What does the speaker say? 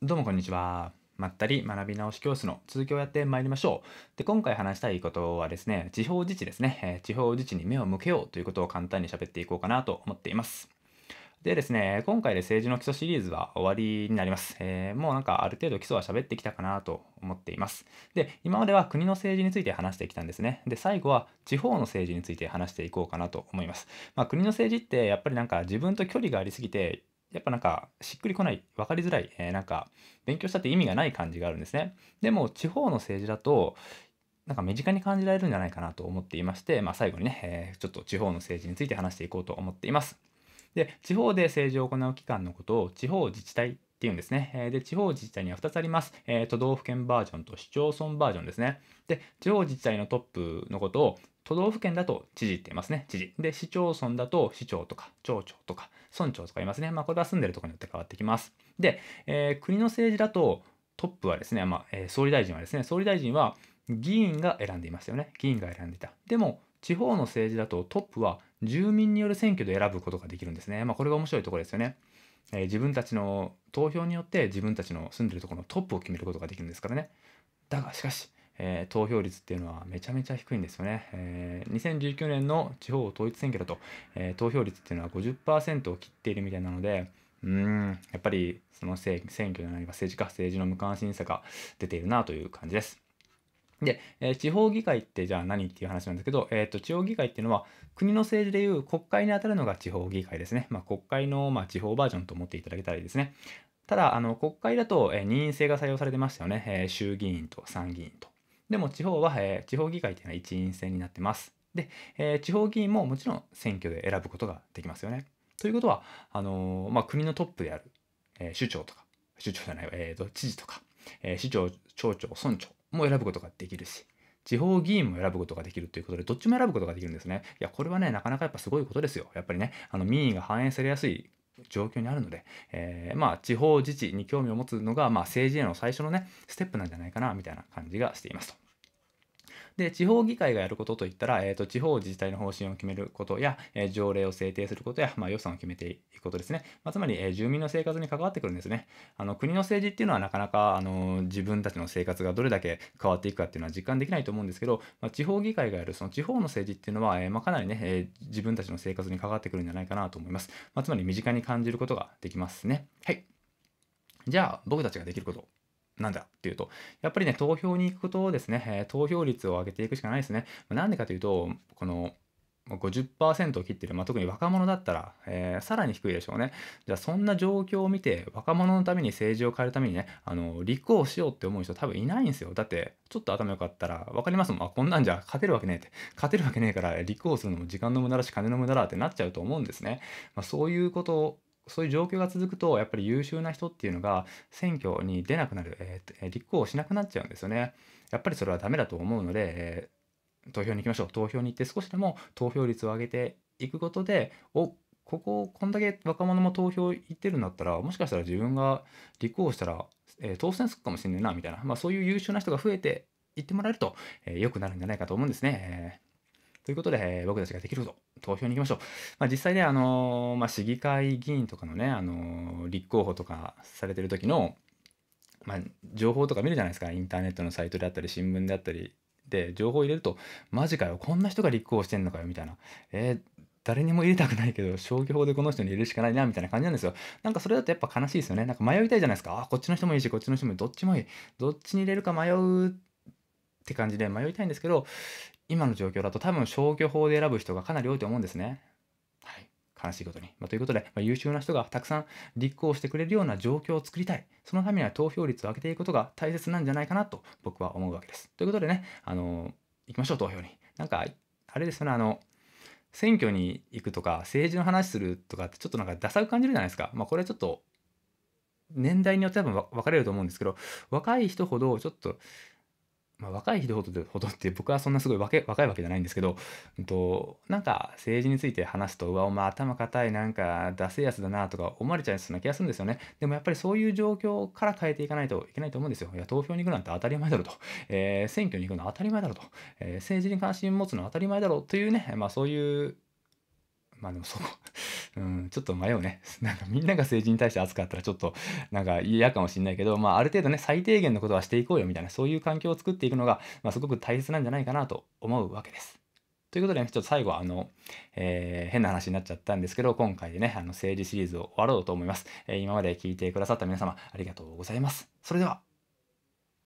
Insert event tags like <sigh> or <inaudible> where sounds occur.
どうもこんにちは。まったり学び直し教室の続きをやってまいりましょう。で、今回話したいことはですね、地方自治ですね、えー、地方自治に目を向けようということを簡単に喋っていこうかなと思っています。でですね、今回で政治の基礎シリーズは終わりになります。えー、もうなんかある程度基礎は喋ってきたかなと思っています。で、今までは国の政治について話してきたんですね。で、最後は地方の政治について話していこうかなと思います。まあ、国の政治ってやっぱりなんか自分と距離がありすぎて、やっぱなんかしっくりこない、分かりづらい、えー、なんか勉強したって意味がない感じがあるんですね。でも地方の政治だと、なんか身近に感じられるんじゃないかなと思っていまして、まあ、最後にね、えー、ちょっと地方の政治について話していこうと思っています。で、地方で政治を行う機関のことを地方自治体っていうんですね。で、地方自治体には2つあります。えー、都道府県バージョンと市町村バージョンですね。で、地方自治体のトップのことを都道府県だと知事って言いますね。知事。で、市町村だと市長とか町長とか村長とか言いますね。まあ、これは住んでるところによって変わってきます。で、えー、国の政治だとトップはですね、まあ、えー、総理大臣はですね、総理大臣は議員が選んでいますよね。議員が選んでいた。でも、地方の政治だとトップは住民による選挙で選ぶことができるんですね。まあ、これが面白いところですよね。えー、自分たちの投票によって自分たちの住んでるところのトップを決めることができるんですからね。だがしかし、えー、投票率っていうのはめちゃめちゃ低いんですよね。えー、2019年の地方統一選挙だと、えー、投票率っていうのは50%を切っているみたいなので、うーん、やっぱりその選挙じゃないか政治か政治の無関心さが出ているなという感じです。で、えー、地方議会ってじゃあ何っていう話なんですけど、えーと、地方議会っていうのは国の政治でいう国会にあたるのが地方議会ですね。まあ、国会の、まあ、地方バージョンと思っていただけたらいいですね。ただ、あの国会だと、えー、任意制が採用されてましたよね、えー、衆議院と参議院と。でも地方は、え地方議会っていうのは一員制になってます。で、え地方議員ももちろん選挙で選ぶことができますよね。ということは、あのまあ、国のトップである、え首長とか、首長じゃない、えーと知事とか、え首長、町長、村長、も選ぶことができるし地方議員も選ぶことができるということで、どっちも選ぶことができるんですね。いや、これはね、なかなかやっぱすごいことですよ。やっぱりね、あの民意が反映されやすい状況にあるので、えー、まあ、地方自治に興味を持つのが、まあ、政治への最初のね、ステップなんじゃないかな、みたいな感じがしていますと。で、地方議会がやることといったら、えっ、ー、と、地方自治体の方針を決めることや、えー、条例を制定することや、まあ、予算を決めていくことですね。まあ、つまり、えー、住民の生活に関わってくるんですね。あの、国の政治っていうのはなかなか、あの、自分たちの生活がどれだけ変わっていくかっていうのは実感できないと思うんですけど、まあ、地方議会がやる、その地方の政治っていうのは、えまあ、かなりね、え自分たちの生活に関わってくるんじゃないかなと思います。まあ、つまり、身近に感じることができますね。はい。じゃあ、僕たちができること。なんだっていうと、やっぱりね、投票に行くことをですね、え投票率を上げていくしかないですね。なんでかというと、この、50%を切ってる、まあ、特に若者だったら、えー、さらに低いでしょうね。じゃあそんな状況を見て若者のために政治を変えるためにね、あの、立候補しようって思う人多分いないんですよ。だってちょっと頭良かったら分かりますもん。あ、こんなんじゃ勝てるわけねえって。勝てるわけねえから立候補するのも時間の無駄だし金の無駄だってなっちゃうと思うんですね。まあ、そういうことそういう状況が続くとやっぱり優秀な人っていうのが選挙に出なくなる、えー、立候補しなくなっちゃうんですよね。やっぱりそれはダメだと思うので、えー、投票に行きましょう投票に行って少しでも投票率を上げていくことでおこここんだけ若者も投票行ってるんだったらもしかしたら自分が立候補したら、えー、当選するかもしれないなみたいな、まあ、そういう優秀な人が増えていってもらえるとえー、くなるんじゃないかと思うんですね。えー、ということで、えー、僕たちができること投票に行きましょう。まあ、実際ね、あのまあ、市議会議員とかのね、あの立候補とかされてる時の、まあ、情報とか見るじゃないですか。インターネットのサイトであったり、新聞であったりで、情報入れると、マジかよ、こんな人が立候補してんのかよ、みたいな。えー誰にも入れたくないけど、消去法でこの人に入れるしかないな、みたいな感じなんですよ。なんかそれだとやっぱ悲しいですよね。なんか迷いたいじゃないですか。あ、こっちの人もいいし、こっちの人もいい。どっちもいい。どっちに入れるか迷うって感じで迷いたいんですけど、今の状況だと多分消去法で選ぶ人がかなり多いと思うんですね。はい。悲しいことに。まあ、ということで、まあ、優秀な人がたくさん立候補してくれるような状況を作りたい。そのためには投票率を上げていくことが大切なんじゃないかなと僕は思うわけです。ということでね、あのー、行きましょう、投票に。なんか、あれですよね、あの、選挙に行くとか、政治の話するとかってちょっとなんかダサく感じるじゃないですか。まあ、これはちょっと、年代によって多分分かれると思うんですけど、若い人ほどちょっと、まあ、若い人ほどほどって僕はそんなすごい若いわけじゃないんですけど、えん、と、なんか政治について話すとうわお前頭固いなんか出せやつだなとか思われちゃいそうな気がするんですよねでもやっぱりそういう状況から変えていかないといけないと思うんですよいや投票に行くなんて当たり前だろと、えー、選挙に行くのは当たり前だろと、えー、政治に関心持つのは当たり前だろというね、まあ、そういうまあでもそこ <laughs> うん、ちょっと迷うね。<laughs> なんかみんなが政治に対して熱かったらちょっとなんか嫌かもしんないけど、まあある程度ね、最低限のことはしていこうよみたいな、そういう環境を作っていくのが、まあ、すごく大切なんじゃないかなと思うわけです。ということでね、ちょっと最後、あの、えー、変な話になっちゃったんですけど、今回でね、あの、政治シリーズを終わろうと思います。えー、今まで聞いてくださった皆様、ありがとうございます。それでは。